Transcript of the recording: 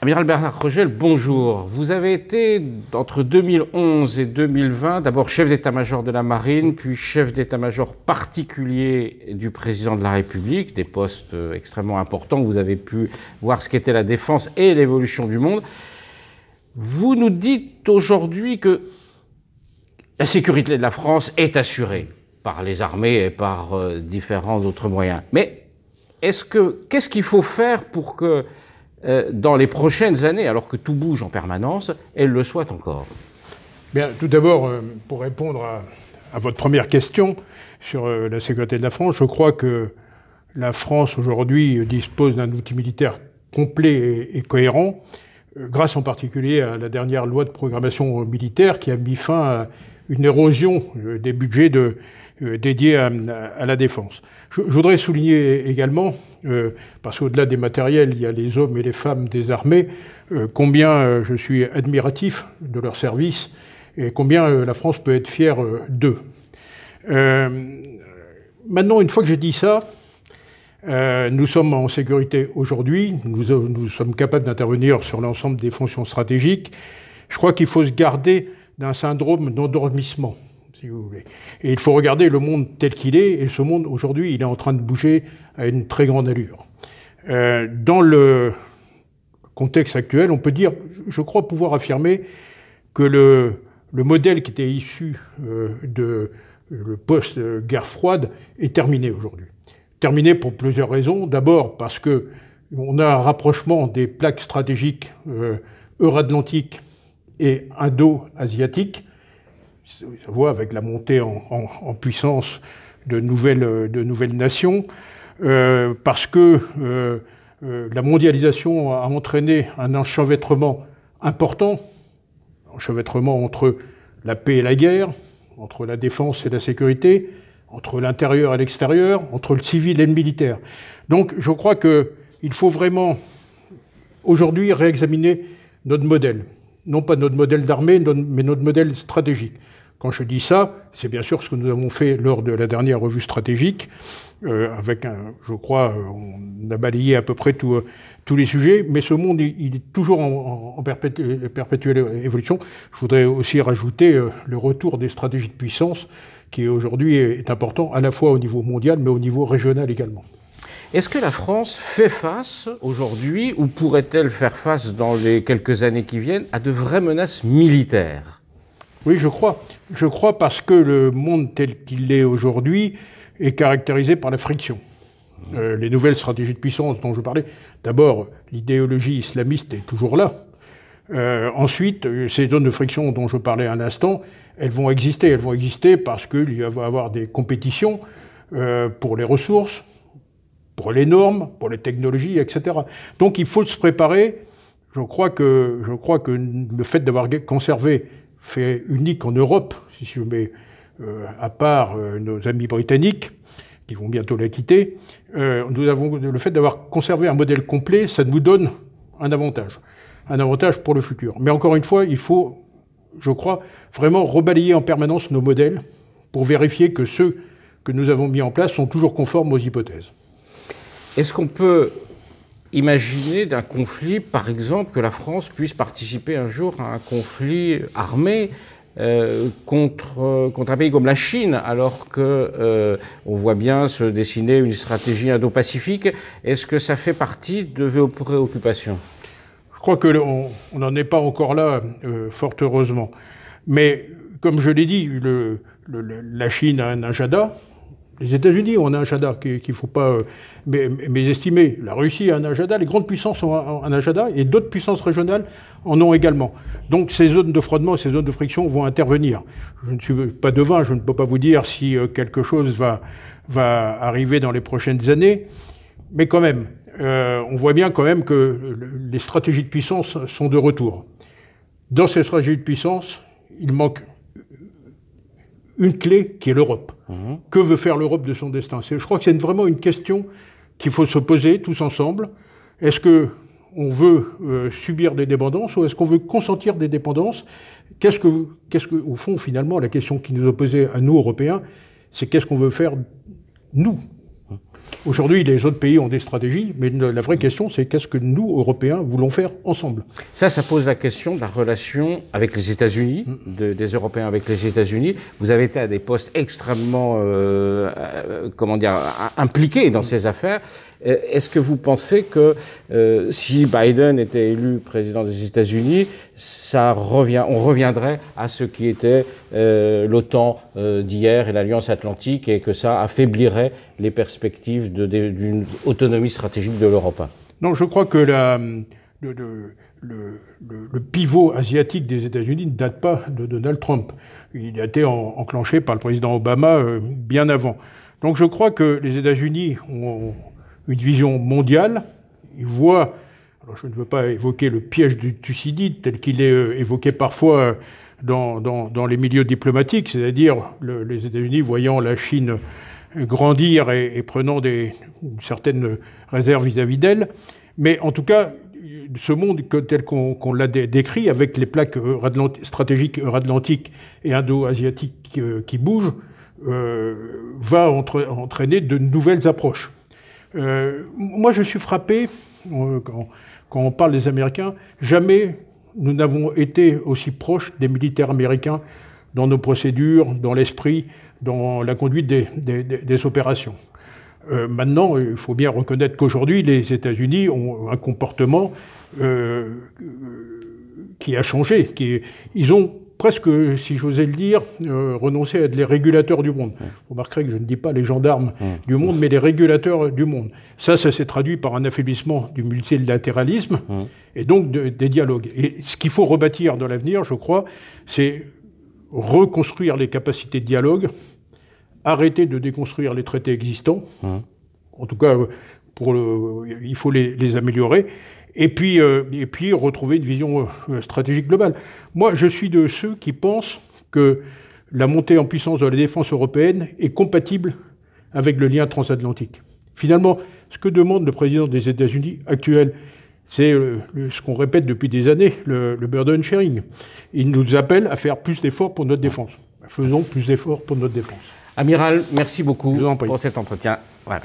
Amiral Bernard Rogel, bonjour. Vous avez été entre 2011 et 2020 d'abord chef d'état-major de la marine, puis chef d'état-major particulier du président de la République, des postes euh, extrêmement importants. Vous avez pu voir ce qu'était la défense et l'évolution du monde. Vous nous dites aujourd'hui que la sécurité de la France est assurée par les armées et par euh, différents autres moyens. Mais est-ce que qu'est-ce qu'il faut faire pour que euh, dans les prochaines années, alors que tout bouge en permanence, elle le soit encore Bien, tout d'abord, euh, pour répondre à, votre première question sur euh, la sécurité de la France, je crois que la France aujourd'hui dispose d'un outil militaire complet et, et cohérent, grâce en particulier à la dernière loi de programmation militaire qui a mis fin à une érosion des budgets de, euh, dédié à, la défense. Je, voudrais souligner également, euh, parce qu'au-delà des matériels, il y a les hommes et les femmes des armées, euh, combien je suis admiratif de leur service et combien la France peut être fière d'eux. maintenant, une fois que j'ai dit ça, nous sommes en sécurité aujourd'hui, nous, sommes capables d'intervenir sur l'ensemble des fonctions stratégiques. Je crois qu'il faut se garder d'un syndrome d'endormissement. Et il faut regarder le monde tel qu'il est, et ce monde, aujourd'hui, il est en train de bouger à une très grande allure. Euh, dans le contexte actuel, on peut dire, je crois pouvoir affirmer que le, modèle qui était issu euh, de le post-guerre froide est terminé aujourd'hui. Terminé pour plusieurs raisons. D'abord parce que on a un rapprochement des plaques stratégiques euh, et indo-asiatiques voit avec la montée en, puissance de nouvelles, nations, euh, parce que euh, euh, la mondialisation a entraîné un enchevêtrement important, enchevêtrement entre la paix et la guerre, entre la défense et la sécurité, entre l'intérieur et l'extérieur, entre le civil et le militaire. Donc je crois qu'il faut vraiment aujourd'hui réexaminer notre modèle, non pas notre modèle d'armée, mais notre modèle stratégique. Quand je dis ça, c'est bien sûr ce que nous avons fait lors de la dernière revue stratégique, euh, avec, je crois, on a balayé à peu près euh, tous les sujets, mais ce monde, il, est toujours en, perpétuelle, évolution. Je voudrais aussi rajouter euh, le retour des stratégies de puissance, qui aujourd'hui est important à la fois au niveau mondial, mais au niveau régional également. Est-ce que la France fait face aujourd'hui, ou pourrait-elle faire face dans les quelques années qui viennent, à de vraies menaces militaires oui, je crois. Je crois parce que le monde tel qu'il est aujourd'hui est caractérisé par la friction. Euh, les nouvelles stratégies de puissance dont je parlais, d'abord, l'idéologie islamiste est toujours là. Euh, ensuite, euh, ces zones de friction dont je parlais un instant, elles vont exister. Elles vont exister parce qu'il va y avoir des compétitions pour les ressources, pour les normes, pour les technologies, etc. Donc il faut se préparer. Je crois que, je crois que le fait d'avoir conservé fait unique en Europe, si je mets euh, à part euh, nos amis britanniques, qui vont bientôt la quitter, euh, nous avons, le fait d'avoir conservé un modèle complet, ça nous donne un avantage. Un avantage pour le futur. Mais encore une fois, il faut, je crois, vraiment rebalayer en permanence nos modèles pour vérifier que ceux que nous avons mis en place sont toujours conformes aux hypothèses. Est-ce qu'on peut Imaginez d'un conflit, par exemple, que la France puisse participer un jour à un conflit armé euh, contre, contre un pays comme la Chine, alors que euh, voit bien se dessiner une stratégie indo-pacifique. Est-ce que ça fait partie de vos préoccupations Je crois qu'on n'en est pas encore là, euh, fort heureusement. Mais comme je l'ai dit, la Chine a un agenda, les États-Unis ont un agenda qu'il ne faut pas euh, Mais mésestimer. La Russie a un agenda, les grandes puissances ont un agenda, et d'autres puissances régionales en ont également. Donc ces zones de froidement, ces zones de friction vont intervenir. Je ne suis pas devin, je ne peux pas vous dire si euh, quelque chose va, va arriver dans les prochaines années, mais quand même, euh, on voit bien quand même que les stratégies de puissance sont de retour. Dans ces stratégies de puissance, il manque une clé qui est l'Europe. Mhm. Que veut faire l'Europe de son destin Je crois que c'est vraiment une question qu'il faut se poser tous ensemble. Est-ce que on veut euh, subir des dépendances ou est-ce qu'on veut consentir des dépendances Qu'est-ce que, qu'est-ce que, au fond, finalement, la question qui nous opposait à nous Européens, c'est qu'est-ce qu'on veut faire nous Aujourd'hui, les autres pays ont des stratégies, mais la vraie question, c'est qu'est-ce que nous, Européens, voulons faire ensemble Ça, ça pose la question de la relation avec les États-Unis, mm. des Européens avec les États-Unis. Vous avez été à des postes extrêmement, euh, euh, comment dire, impliqués dans mm. ces affaires. Euh, est-ce que vous pensez que euh, si Biden était élu président des États-Unis, ça revient, on reviendrait à ce qui était euh, l'OTAN d'hier et l'Alliance Atlantique et que ça affaiblirait les perspectives d'une autonomie stratégique de l'Europe Non, je crois que le, pivot asiatique des États-Unis ne date pas de Donald Trump. Il a été enclenché par le président Obama bien avant. Donc je crois que les États-Unis ont une vision mondiale. Il voit, alors je ne veux pas évoquer le piège du Thucydide tel qu'il est euh, évoqué parfois euh, dans, les milieux diplomatiques, c'est-à-dire les États-Unis voyant la Chine euh, grandir et, prenant des, certaines réserves vis-à-vis d'elle. Mais en tout cas, ce monde tel qu'on l'a décrit, avec les plaques stratégiques Atlantique et indo-asiatiques qui, bougent, va entraîner de nouvelles approches. Euh, moi, je suis frappé, euh, quand, on parle des Américains, jamais nous n'avons été aussi proches des militaires américains dans nos procédures, dans l'esprit, dans la conduite des, opérations. Euh, maintenant, il faut bien reconnaître qu'aujourd'hui, les États-Unis ont un comportement qui a changé. Qui, ils ont presque, si j'osais le dire, euh, renoncer à être les régulateurs du monde. Vous remarquerez que je ne dis pas les gendarmes du monde, mais les régulateurs du monde. Ça, ça s'est traduit par un affaiblissement du multilatéralisme et donc des dialogues. Et ce qu'il faut rebâtir dans l'avenir, je crois, c'est reconstruire les capacités de dialogue, arrêter de déconstruire les traités existants, en tout cas, il faut les améliorer, et puis, euh, et puis retrouver une vision euh, stratégique globale. Moi, je suis de ceux qui pensent que la montée en puissance de la défense européenne est compatible avec le lien transatlantique. Finalement, ce que demande le président des États-Unis actuel, c'est euh, ce qu'on répète depuis des années, le, burden sharing. Il nous appelle à faire plus d'efforts pour notre défense. Faisons plus d'efforts pour notre défense. Amiral, merci beaucoup pour cet entretien. Voilà.